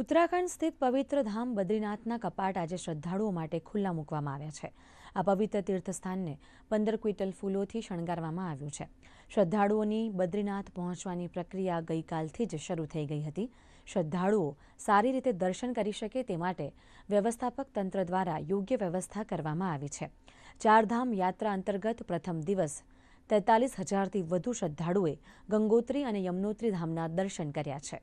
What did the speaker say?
ઉત્તરાખંડ સ્થિત પવિત્ર ધામ બદ્રીનાથના કપાટ આજે શ્રદ્ધાળુઓ માટે ખુલ્લા મૂકવામાં આવ્યા છે આ પવિત્ર તીર્થસ્થાનને પંદર ક્વિન્ટલ ફૂલોથી શણગારવામાં આવ્યું છે શ્રદ્ધાળુઓની બદ્રીનાથ પહોંચવાની પ્રક્રિયા ગઈકાલથી જ શરૂ થઈ ગઈ હતી શ્રદ્ધાળુઓ સારી રીતે દર્શન કરી શકે તે માટે વ્યવસ્થાપક તંત્ર દ્વારા યોગ્ય વ્યવસ્થા કરવામાં આવી છે ચારધામ યાત્રા અંતર્ગત પ્રથમ દિવસ તેતાલીસ હજારથી વધુ શ્રદ્ધાળુએ ગંગોત્રી અને યમનોત્રી ધામના દર્શન કર્યા છે